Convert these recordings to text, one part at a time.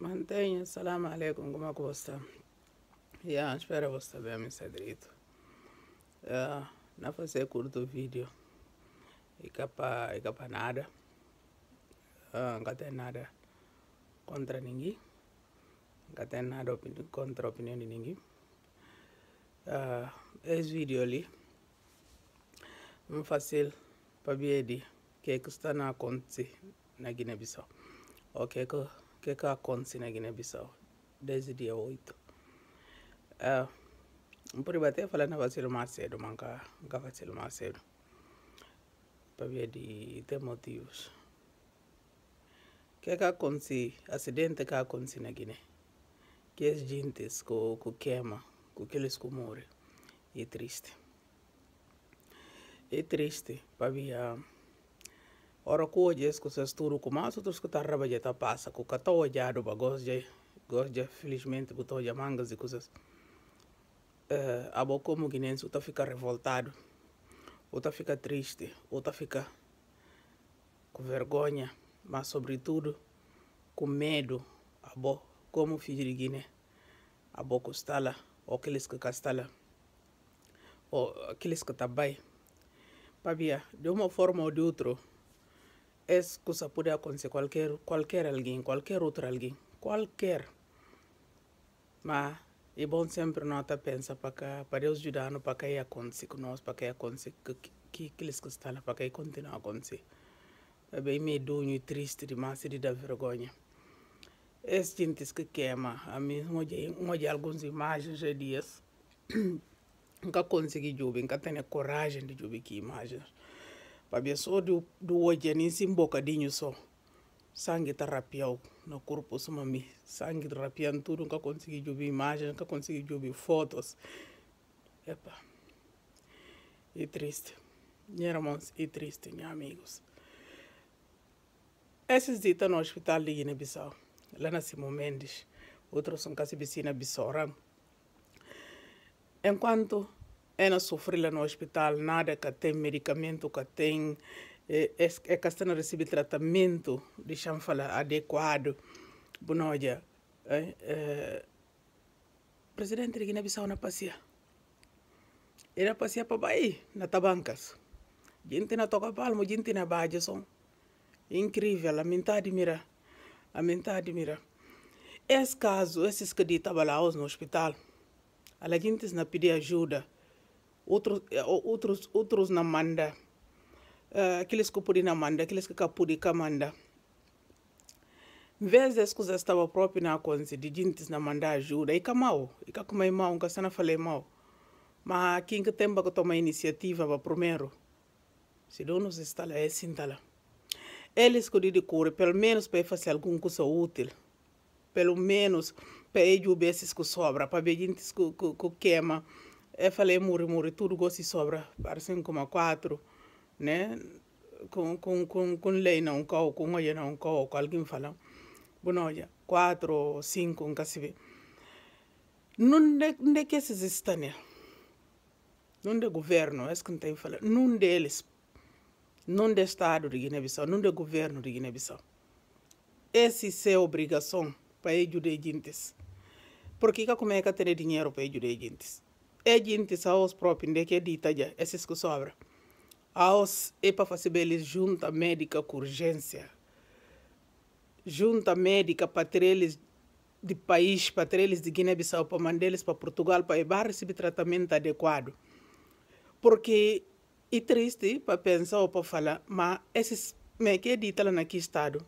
mantenha. Salam alaikum, como é que você está? Yeah, espero que você bem, meu cedrito. Yeah, não fazer curto vídeo. E capa, e capa nada. Uh, não tem nada contra ninguém. Não tem nada opini contra a opinião de ninguém. Uh, esse vídeo ali muito fácil para ver o que, é que está acontecendo na Guiné-Bissau. O que é que que a acontece na Guiné-Bissau desde dia 8. Uh, ah, por bater falando Vacilo Macedo, manca, manca Vacilo Macedo, para ver de ter motivos. que a acontece, acidente cá acontece na Guiné, que as gentes que co queima, com que eles que morrem, é triste. É triste para ver... Uh, ora ko je ko se sturu ko ma so ko tarra je ta passa ko kata o ja do bagos je gos je felizmente botou já mangas e coisas uh, a boca como guinense outra fica revoltado outra fica triste outra fica com vergonha mas sobretudo com medo abo boca como filho de Guiné a boca está lá ou aqueles que está lá ou aqueles que está bem Pabia, de uma forma ou de outra es cosa puede acontecer cualquier, cualquier alguien, cualquier otro alguien, cualquier. Mas é bom sempre nós pensar para, para Deus ajudar para que ia acontecer nós, para que ia acontecer que aqueles que estão lá, para que continue a acontecer. É bem medo e triste demais de dar vergonha. Esses gentes que queima, a mim, uma de algumas imagens de dias, nunca consegui jubir, nunca tenho coragem de jubir que imagens pabe so du du woje ni simboka dinyu so sangue tá rapial no corpo suma mi sangue rapiando tudo nunca consegui jogar imagens nunca consegui jogar fotos epa e triste minha irmãos e triste minha amigos esses dias no hospital de Guiné-Bissau lá na Simão Mendes outros são casa vizinha Bissoram enquanto ela sofre lá no hospital, nada que tem medicamento, que tem. É, é, é que eh, está eh, recebe tratamento, deixamos falar, adequado. Bom, olha, é, eh, é, presidente de Guiné-Bissau na passeia. Era passeia para Bahia, na Tabancas. Gente na toca palmo, gente na Bahia, são. Incrível, a metade mira. A metade mira. Esse caso, esses que de trabalhavam no hospital, a gente na pedir ajuda outros, eh, outros, outros na manda. Uh, aqueles que podem na manda, aqueles que pude cá manda. Vezes coisas estava próprio na coisa, de gente na manda ajuda, e cá mal, e cá como é mal, nunca se não falei mal. Mas quem que tem para tomar iniciativa para primeiro, se não nos está lá, é sim tá lá. Eles que de cura, pelo menos para fazer algum curso útil, pelo menos para eles esses que sobra, para ver gente que, que, que queima, eu falei muri muri, tudo gosto e sobra, para 5,4, né? Com, com, com, com lei não cau, com olha não cau, com alguém fala. Bom, olha, 4 ou 5, nunca se vê. Onde é que esses estão, né? Onde é governo, é isso que não tem falar. Num deles, num de Estado de Guiné-Bissau, num de governo de Guiné-Bissau. Essa é a obrigação para ajudar gentes. Porque como é que terá dinheiro para ajudar gentes? ejinti saos propinde que dita já esses que sobra aos epa facibelis junta médica com urgência junta médica para eles de país para eles de Guiné-Bissau para mandá para Portugal para eles receber tratamento adequado porque é triste para pensar ou para falar mas esses me que dita lá naquele estado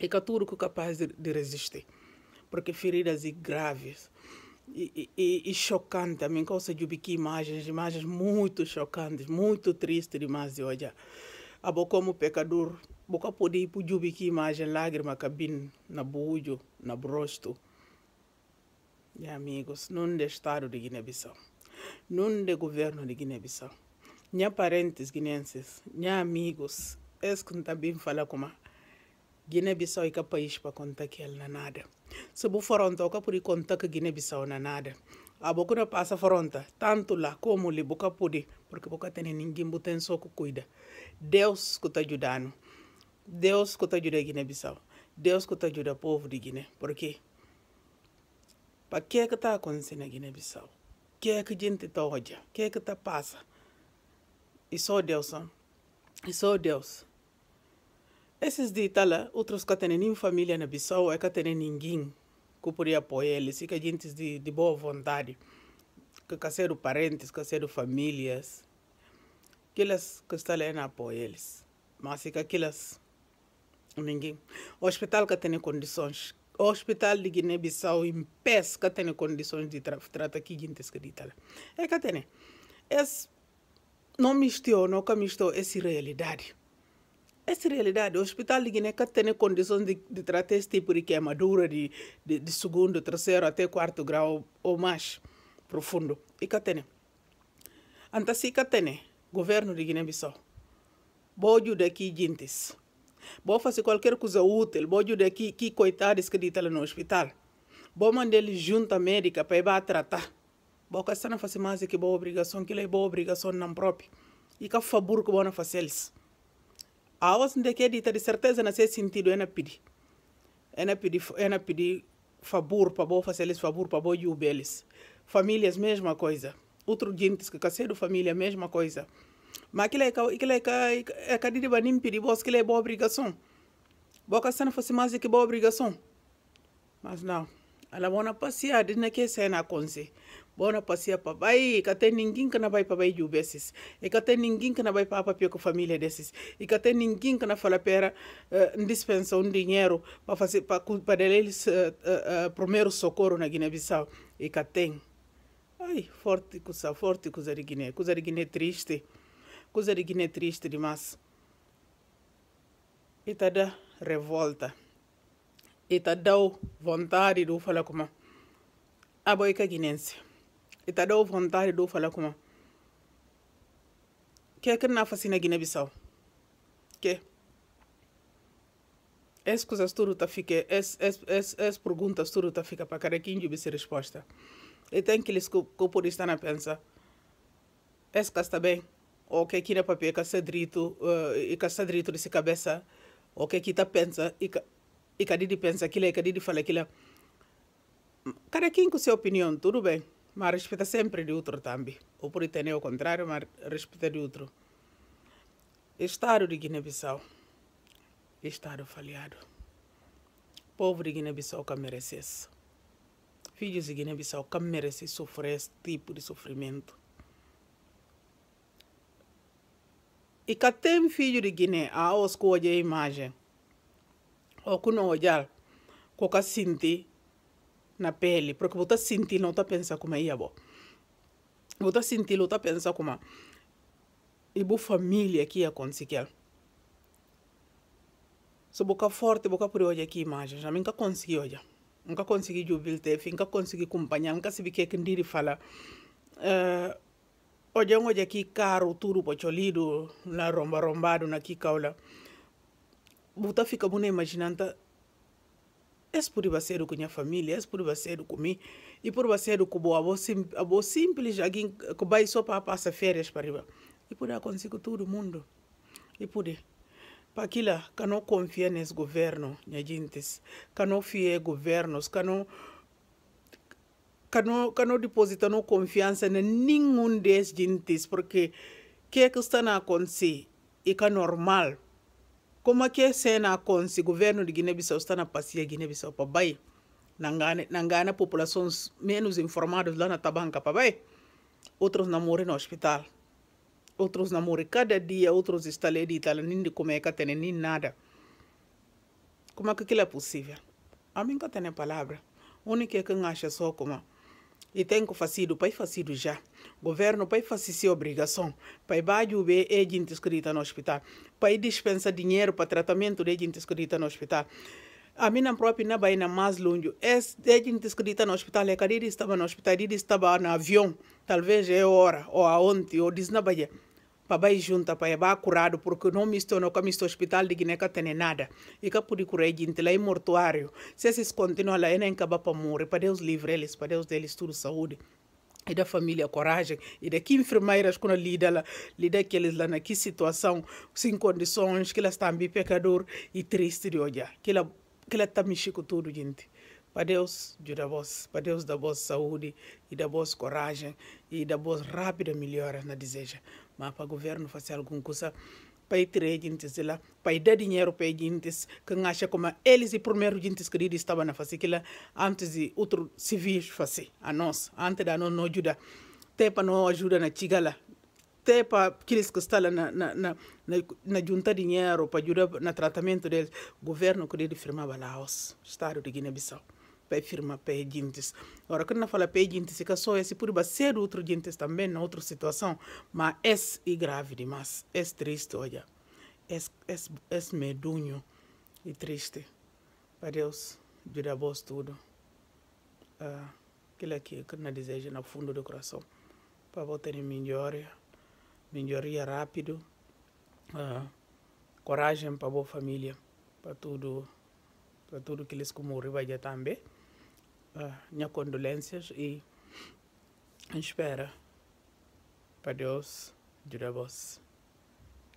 é que tudo capaz de, de resistir porque feridas e graves e, e, e chocante também, que eu jubiqui imagens, imagens muito chocantes, muito tristes demais de hoje. A boca como pecador, boca pode ir para jubiqui imagem, lágrima cabine na bujo, na brosto. E amigos, não de Estado de Guiné-Bissau, não de governo de Guiné-Bissau, nem parentes guinenses, nem amigos, é que não está bem falar como Guiné-Bissau é que é país para contar que ele não é nada. Se bu Foronta o ka pudi kontak ka gibisau na nada. Ab bu ku ta pasa foronta, Tanu la komu li buka pudi porque boka tene ninjin bu ten so ku kuda. Deus ku ta Juddanu, Deus ku ta juda gi bisaau, Deus ku ta juda povu di gi, porque pak keka ta konse na gibisau. Ke ki jenti tahodja, keka ta pasa iso Deusson is so Deus. Esses de Itala, outros que têm família na Bissau, é que têm ninguém que poderia apoiar eles, e que gente de, de boa vontade, que caseiro parentes, que caseiro famílias, aquelas que estão lá na apoio eles. Mas é que aquelas, ninguém. O hospital que tem condições, o hospital de Guiné-Bissau em pés que tem condições de tra tratar aqui gente que é de Itala. É que tem. Esse, não misturou, nunca misturou essa realidade essa realidade. O Hospital de Guiné tem condições de, de, tratar esse tipo de queimadura de, de, de segundo, terceiro até quarto grau ou mais profundo. E que tem. Então, se que tem, governo de Guiné-Bissau, vou ajudar aqui gente. Vou fazer qualquer coisa útil, vou ajudar aqui que coitados que estão no hospital. Vou mandar eles junto à médica para ir tratar. Vou que não fazer mais que boa obrigação, que é boa obrigação não própria. E que favor que vou fazer eles a wasu da ke dita de certeza na sai sentido ena pidi ena pidi na pidi favor para boa fazer eles favor para boa e famílias mesma coisa outro gente que cacedo família mesma coisa mas aquilo é aquilo é que é que de banim pidi boas que é boa obrigação boa casa não fosse mais que boa obrigação mas não ela mona passeada na que cena aconse bona passeia para bai que até ninguém que não vai para bai de ubesses e que até ninguém que não vai para a com família desses e que ninguém que não fala para uh, eh, dispensa um dinheiro para fazer para para eles uh, eh, uh, eh, primeiro socorro na Guiné-Bissau e que tem ai forte coisa forte coisa de Guiné coisa de Guiné triste coisa de Guiné triste demais e da revolta e da vontade do falar como a boica guinense ita do fanta da do fala kuma ke kan na fasina gine bisau ke as coisas tudo tá fica as as as, as perguntas tudo tá fica para cada quem deve ser resposta e tem que eles que eu estar na pensa es que bem o que aqui na papel que drito e eh, que drito de se cabeça o que aqui tá pensa e que e que pensa aquilo e que fala aquilo cada quem com sua opinião tudo bem mas respeita sempre de outro também. O puritano é o contrário, mas respeita de outro. Estado de Guiné-Bissau, Estado falhado. Povo de Guiné-Bissau que merecesse. Filhos de Guiné-Bissau que merecem sofrer esse tipo de sofrimento. E que tem filho de Guiné, a os que a imagem, ou que não olhar, que sente na pele, porque vou estar sentindo, não está como é bom. Vou estar sentindo, está pensando como é. e boa família que ia conseguir. So boca forte, boca por hoje aqui imagem, já nunca consegui hoje. Nunca consegui jubilte, nunca consegui acompanhar, nunca se que kendiri fala. Uh, hoje hoje aqui caro turu pocholido, na romba rombado na kikaula. Buta fica bom imaginando esse por baseiro com minha família, esse por baseiro comigo, e por baseiro o boa, a boa simples, alguém que vai só para passar férias para riba. E por aí consigo todo mundo. E por aí. Para aquilo que não confia nesse governo, minha gente, que não fia governos, que não que não, deposita não confiança em nenhum desses gentes, porque o que é que está a acontecer e que é normal como é que a cena acontece? O governo de Guiné-Bissau está na passeia Guiné-Bissau para Bahia. Nangana, populações menos informadas lá na Tabanca para baixo, Outros namoram no hospital. Outros namoram cada dia, outros estão ali de Itália, nem de comer, nem, nem nada. Como é que aquilo é possível? A mim não tem palavra. O único é que acha só como... E tem que fazer, pai fazer já. Governo, pai fazer se é obrigação. Pai vai o a gente inscrita no hospital. Pai dispensa dinheiro para tratamento é de gente inscrita no hospital. A minha própria na baina mais longe. É gente é inscrita no hospital. a carreira estava no hospital, ele estava no avião. Talvez é hora, ou a ontem, ou diz na baia para bai junto para ba curado porque não misto não com misto hospital de Guiné que tem nada e que pude curar gente lá em mortuário se esses continuam lá enem que para morrer para Deus livre eles para Deus deles tudo saúde e da família coragem e da que enfermeiras quando lida lá lida que eles lá na que situação sem condições que elas estão bem pecador e triste de olhar que ela que ela está mexendo tudo gente para Deus ajuda vós, para Deus da vossa saúde e da vossa coragem e da vossa rápida melhora na deseja mapa governo fazer alguma coisa para tirar gente lá, para dar dinheiro para gente que acha como eles e primeiro gente que estavam na fazer aquilo antes de outros civis fazer a nós, antes da nós não ajuda, até para não ajuda na chigala, até para aqueles que estão lá na, na, na, na, junta dinheiro para ajudar no tratamento deles, o governo queria firmar Laos, Estado de Guiné-Bissau para firma para dentes. Ora, quando eu falo para dentes, que só esse pode ser outro dentes também, na outra situação, mas é grave demais, é triste, olha, é é é medonho e triste. Para Deus, ajuda a vós tudo. Uh, aquilo que eu desejo no fundo do coração, para voltar em melhoria, melhoria rápido, uh, coragem para a boa família, para tudo, para tudo que eles como vai já também. Ah, minha condolências e espera para Deus de vos.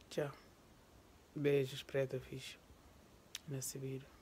Tchau. Beijos, preta fixe. Nesse vídeo.